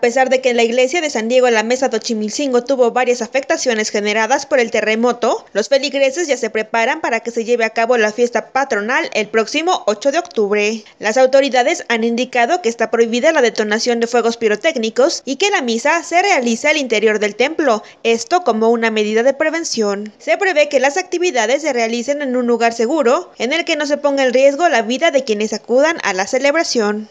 A pesar de que la iglesia de San Diego en la Mesa Tochimilcingo tuvo varias afectaciones generadas por el terremoto, los feligreses ya se preparan para que se lleve a cabo la fiesta patronal el próximo 8 de octubre. Las autoridades han indicado que está prohibida la detonación de fuegos pirotécnicos y que la misa se realice al interior del templo, esto como una medida de prevención. Se prevé que las actividades se realicen en un lugar seguro, en el que no se ponga en riesgo la vida de quienes acudan a la celebración.